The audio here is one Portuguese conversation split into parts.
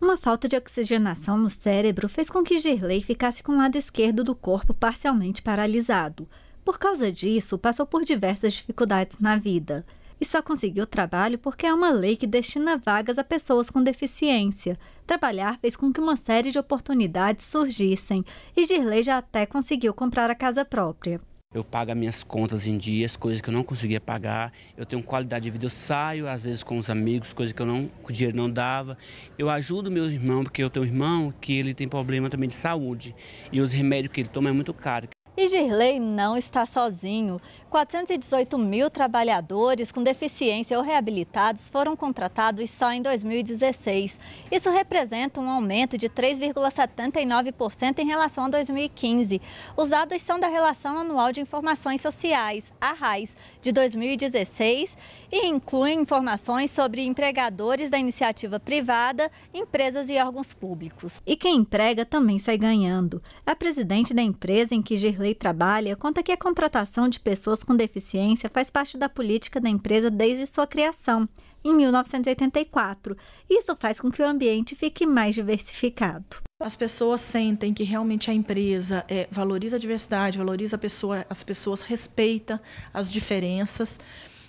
Uma falta de oxigenação no cérebro fez com que Girley ficasse com o lado esquerdo do corpo parcialmente paralisado. Por causa disso, passou por diversas dificuldades na vida. E só conseguiu trabalho porque há é uma lei que destina vagas a pessoas com deficiência. Trabalhar fez com que uma série de oportunidades surgissem, e Girley já até conseguiu comprar a casa própria. Eu pago as minhas contas em dias, coisas que eu não conseguia pagar. Eu tenho qualidade de vida. Eu saio às vezes com os amigos, coisas que eu não, o dinheiro não dava. Eu ajudo meu irmão, porque eu tenho um irmão que ele tem problema também de saúde e os remédios que ele toma é muito caro. E Girley não está sozinho. 418 mil trabalhadores com deficiência ou reabilitados foram contratados só em 2016. Isso representa um aumento de 3,79% em relação a 2015. Os dados são da Relação Anual de Informações Sociais, a RAIS, de 2016 e incluem informações sobre empregadores da iniciativa privada, empresas e órgãos públicos. E quem emprega também sai ganhando. É a presidente da empresa em que Girley lei trabalha conta que a contratação de pessoas com deficiência faz parte da política da empresa desde sua criação, em 1984. Isso faz com que o ambiente fique mais diversificado. As pessoas sentem que realmente a empresa é, valoriza a diversidade, valoriza a pessoa, as pessoas respeita as diferenças.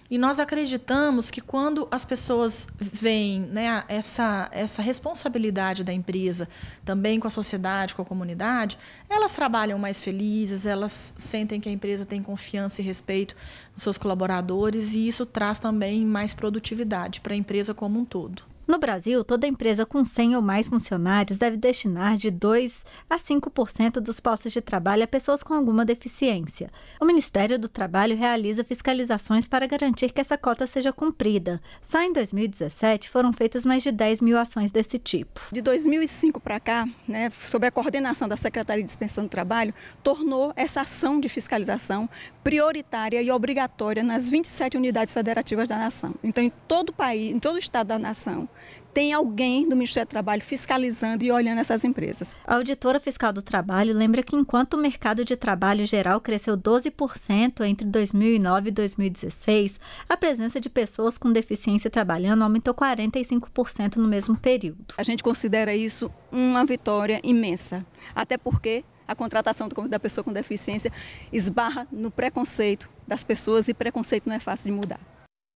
E nós acreditamos que quando as pessoas veem né, essa, essa responsabilidade da empresa também com a sociedade, com a comunidade, elas trabalham mais felizes, elas sentem que a empresa tem confiança e respeito nos seus colaboradores, e isso traz também mais produtividade para a empresa como um todo. No Brasil, toda empresa com 100 ou mais funcionários deve destinar de 2 a 5% dos postos de trabalho a pessoas com alguma deficiência. O Ministério do Trabalho realiza fiscalizações para garantir que essa cota seja cumprida. Só em 2017 foram feitas mais de 10 mil ações desse tipo. De 2005 para cá, né, sob a coordenação da Secretaria de Dispensão do Trabalho, tornou essa ação de fiscalização prioritária e obrigatória nas 27 unidades federativas da nação. Então, em todo o país, em todo o estado da nação, tem alguém do Ministério do Trabalho fiscalizando e olhando essas empresas. A auditora fiscal do trabalho lembra que enquanto o mercado de trabalho geral cresceu 12% entre 2009 e 2016, a presença de pessoas com deficiência trabalhando aumentou 45% no mesmo período. A gente considera isso uma vitória imensa, até porque a contratação da pessoa com deficiência esbarra no preconceito das pessoas e preconceito não é fácil de mudar.